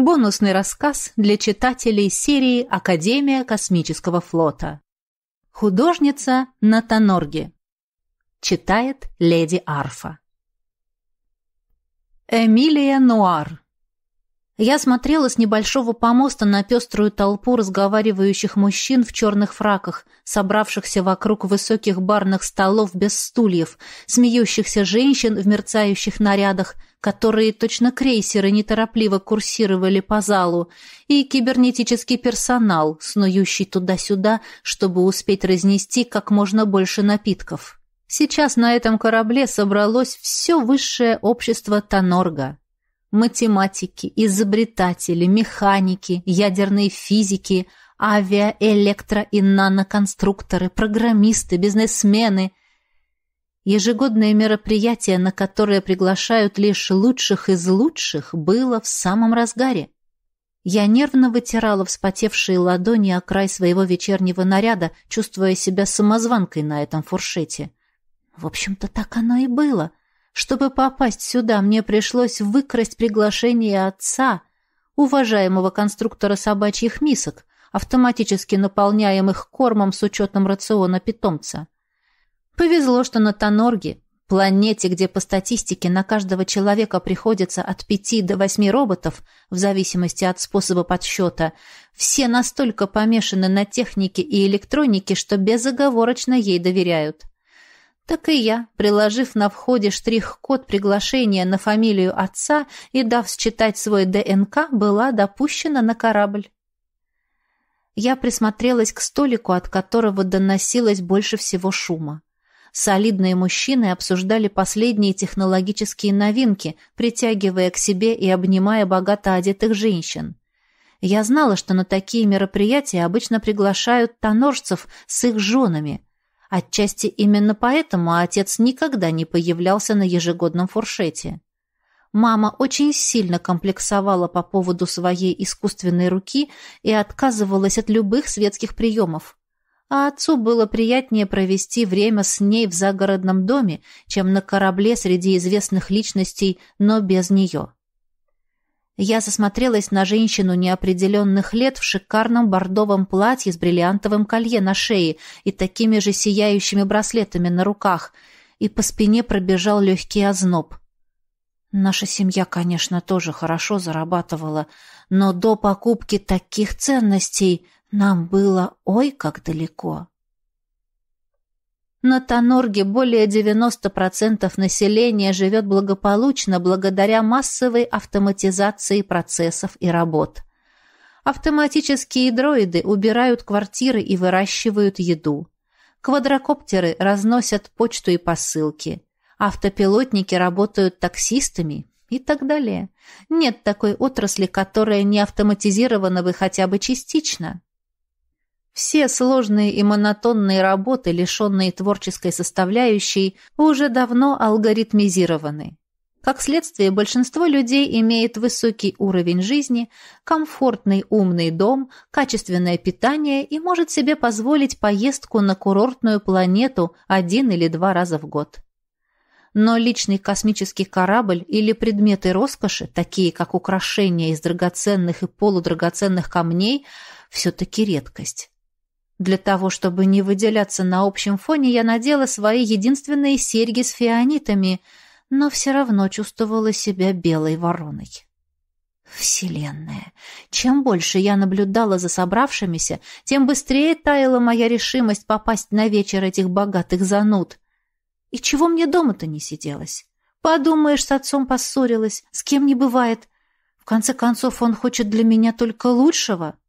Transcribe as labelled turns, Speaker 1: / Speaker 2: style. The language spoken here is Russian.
Speaker 1: Бонусный рассказ для читателей серии «Академия космического флота». Художница Натанорги. Читает леди Арфа. Эмилия Нуар. Я смотрела с небольшого помоста на пеструю толпу разговаривающих мужчин в черных фраках, собравшихся вокруг высоких барных столов без стульев, смеющихся женщин в мерцающих нарядах, которые точно крейсеры неторопливо курсировали по залу, и кибернетический персонал, снующий туда-сюда, чтобы успеть разнести как можно больше напитков. Сейчас на этом корабле собралось все высшее общество Тонорга математики, изобретатели, механики, ядерные физики, авиа, электро- и наноконструкторы, программисты, бизнесмены. Ежегодное мероприятие, на которое приглашают лишь лучших из лучших, было в самом разгаре. Я нервно вытирала вспотевшие ладони о край своего вечернего наряда, чувствуя себя самозванкой на этом фуршете. В общем-то, так оно и было — чтобы попасть сюда, мне пришлось выкрасть приглашение отца, уважаемого конструктора собачьих мисок, автоматически наполняемых кормом с учетом рациона питомца. Повезло, что на Тонорге, планете, где по статистике на каждого человека приходится от пяти до восьми роботов, в зависимости от способа подсчета, все настолько помешаны на технике и электронике, что безоговорочно ей доверяют. Так и я, приложив на входе штрих-код приглашения на фамилию отца и дав считать свой ДНК, была допущена на корабль. Я присмотрелась к столику, от которого доносилось больше всего шума. Солидные мужчины обсуждали последние технологические новинки, притягивая к себе и обнимая богато одетых женщин. Я знала, что на такие мероприятия обычно приглашают тонорцев с их женами – Отчасти именно поэтому отец никогда не появлялся на ежегодном фуршете. Мама очень сильно комплексовала по поводу своей искусственной руки и отказывалась от любых светских приемов. А отцу было приятнее провести время с ней в загородном доме, чем на корабле среди известных личностей, но без нее. Я засмотрелась на женщину неопределенных лет в шикарном бордовом платье с бриллиантовым колье на шее и такими же сияющими браслетами на руках, и по спине пробежал легкий озноб. Наша семья, конечно, тоже хорошо зарабатывала, но до покупки таких ценностей нам было ой как далеко. На Танорге более 90% населения живет благополучно благодаря массовой автоматизации процессов и работ. Автоматические дроиды убирают квартиры и выращивают еду. Квадрокоптеры разносят почту и посылки. Автопилотники работают таксистами и так далее. Нет такой отрасли, которая не автоматизирована бы хотя бы частично. Все сложные и монотонные работы, лишенные творческой составляющей, уже давно алгоритмизированы. Как следствие, большинство людей имеет высокий уровень жизни, комфортный умный дом, качественное питание и может себе позволить поездку на курортную планету один или два раза в год. Но личный космический корабль или предметы роскоши, такие как украшения из драгоценных и полудрагоценных камней, все-таки редкость. Для того, чтобы не выделяться на общем фоне, я надела свои единственные серьги с фианитами, но все равно чувствовала себя белой вороной. Вселенная. Чем больше я наблюдала за собравшимися, тем быстрее таяла моя решимость попасть на вечер этих богатых зануд. И чего мне дома-то не сиделось? Подумаешь, с отцом поссорилась, с кем не бывает. В конце концов, он хочет для меня только лучшего. —